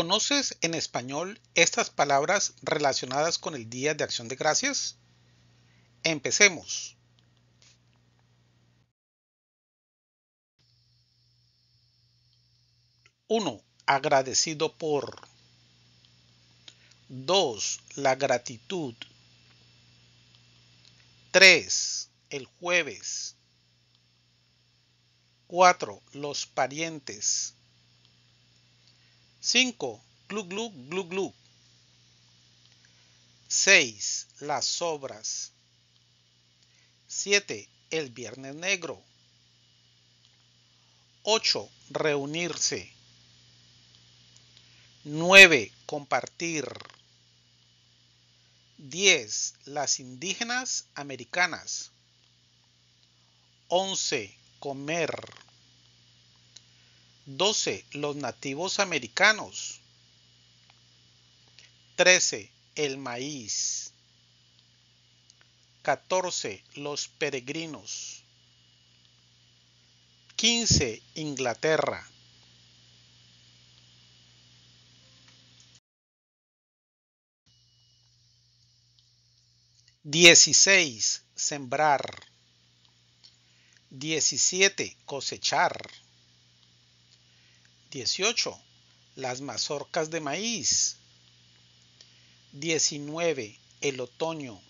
¿Conoces en español estas palabras relacionadas con el Día de Acción de Gracias? Empecemos. 1. Agradecido por. 2. La gratitud. 3. El jueves. 4. Los parientes. 5. Glu glu glu glu. 6. Las obras. 7. El Viernes Negro. 8. Reunirse. 9. Compartir. 10. Las indígenas americanas. 11. Comer. 12. Los nativos americanos. 13. El maíz. 14. Los peregrinos. 15. Inglaterra. 16 sembrar. 17 cosechar. 18. Las mazorcas de maíz. 19. El otoño.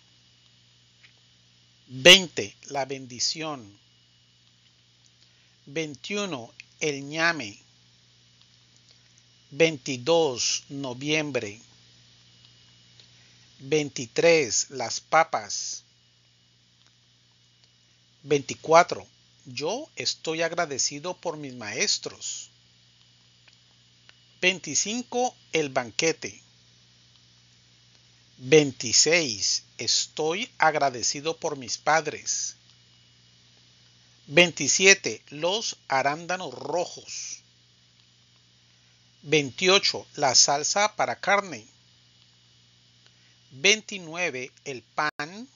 20. La bendición. 21. El ñame. 22. Noviembre. 23. Las papas. 24. Yo estoy agradecido por mis maestros. 25. El banquete. 26. Estoy agradecido por mis padres. 27. Los arándanos rojos. 28. La salsa para carne. 29. El pan.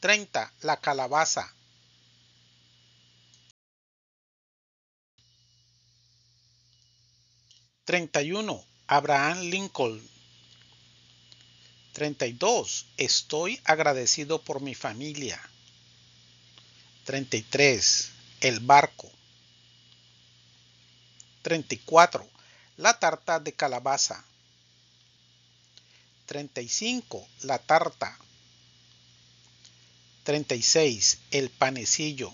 30. La calabaza. 31. Abraham Lincoln. 32. Estoy agradecido por mi familia. 33. El barco. 34. La tarta de calabaza. 35. La tarta. 36. El panecillo.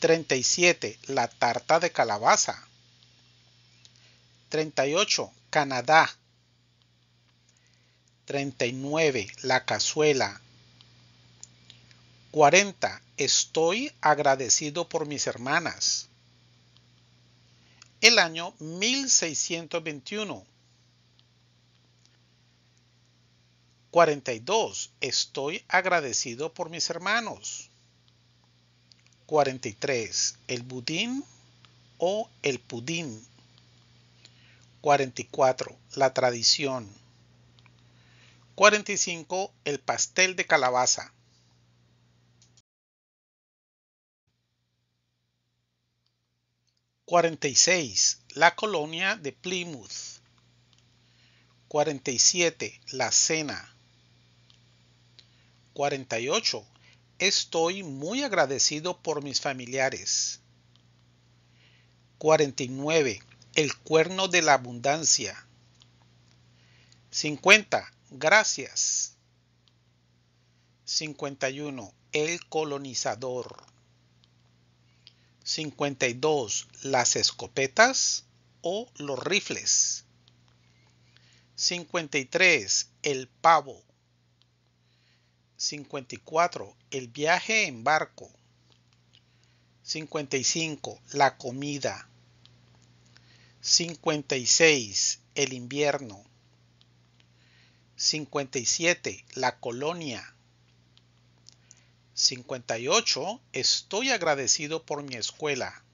37. La tarta de calabaza. 38. Canadá. 39. La cazuela. 40. Estoy agradecido por mis hermanas. El año 1621. 42. Estoy agradecido por mis hermanos. 43. El budín o el pudín 44. La tradición. 45. El pastel de calabaza. 46. La colonia de Plymouth. 47. La cena. 48. Estoy muy agradecido por mis familiares. 49 el cuerno de la abundancia. 50. Gracias. 51. El colonizador. 52. Las escopetas o los rifles. 53. El pavo. 54. El viaje en barco. 55. La comida. 56. El invierno. 57. La colonia. 58. Estoy agradecido por mi escuela.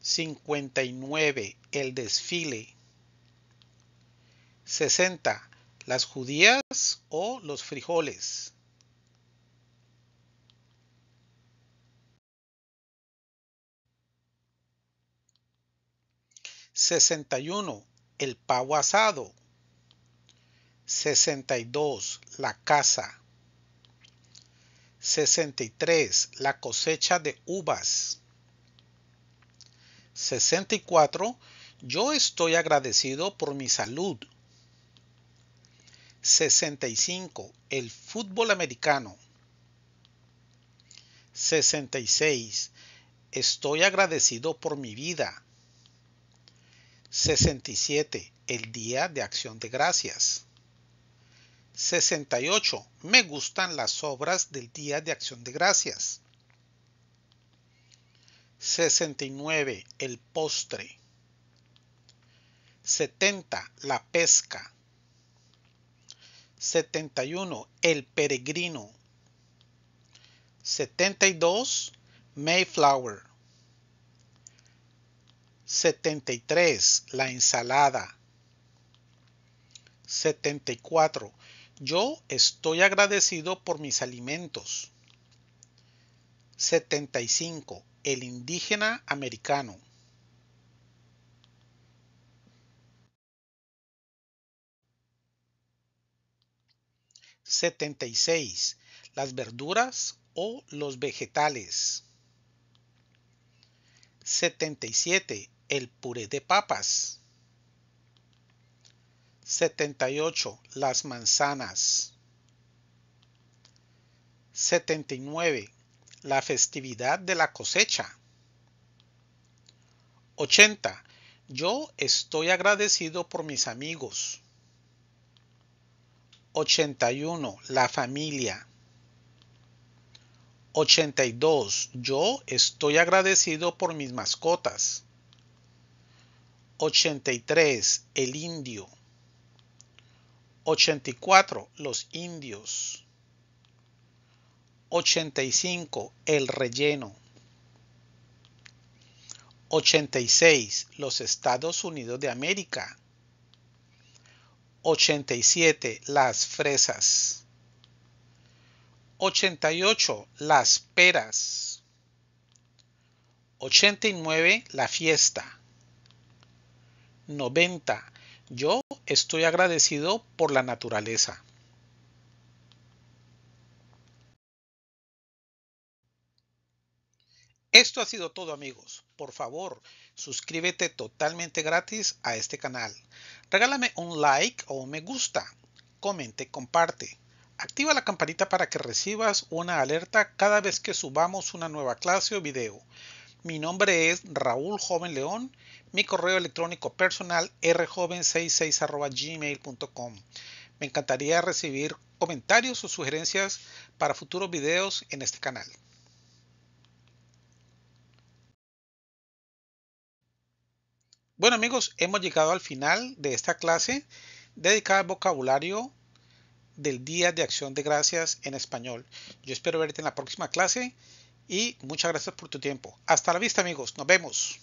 59. El desfile. 60. Las judías o los frijoles. 61. El pavo asado. 62. La casa. 63. La cosecha de uvas. 64. Yo estoy agradecido por mi salud. 65. El fútbol americano. 66. Estoy agradecido por mi vida. 67. El Día de Acción de Gracias. 68. Me gustan las obras del Día de Acción de Gracias. 69. El postre. 70. La pesca. 71. El peregrino. 72. Mayflower. 73. La ensalada. 74. Yo estoy agradecido por mis alimentos. 75. El indígena americano. 76. Las verduras o los vegetales. Setenta siete el puré de papas. 78. Las manzanas. 79. La festividad de la cosecha. 80. Yo estoy agradecido por mis amigos. 81. La familia. 82. Yo estoy agradecido por mis mascotas. 83. El indio. 84. Los indios. 85. El relleno. 86. Los Estados Unidos de América. 87. Las fresas. 88. Las peras. 89. La fiesta. 90. Yo estoy agradecido por la naturaleza. Esto ha sido todo amigos. Por favor, suscríbete totalmente gratis a este canal. Regálame un like o un me gusta. Comente, comparte. Activa la campanita para que recibas una alerta cada vez que subamos una nueva clase o video. Mi nombre es Raúl Joven León. Mi correo electrónico personal rjoven66@gmail.com. Me encantaría recibir comentarios o sugerencias para futuros videos en este canal. Bueno amigos, hemos llegado al final de esta clase dedicada al vocabulario del Día de Acción de Gracias en español. Yo espero verte en la próxima clase y muchas gracias por tu tiempo. Hasta la vista amigos, nos vemos.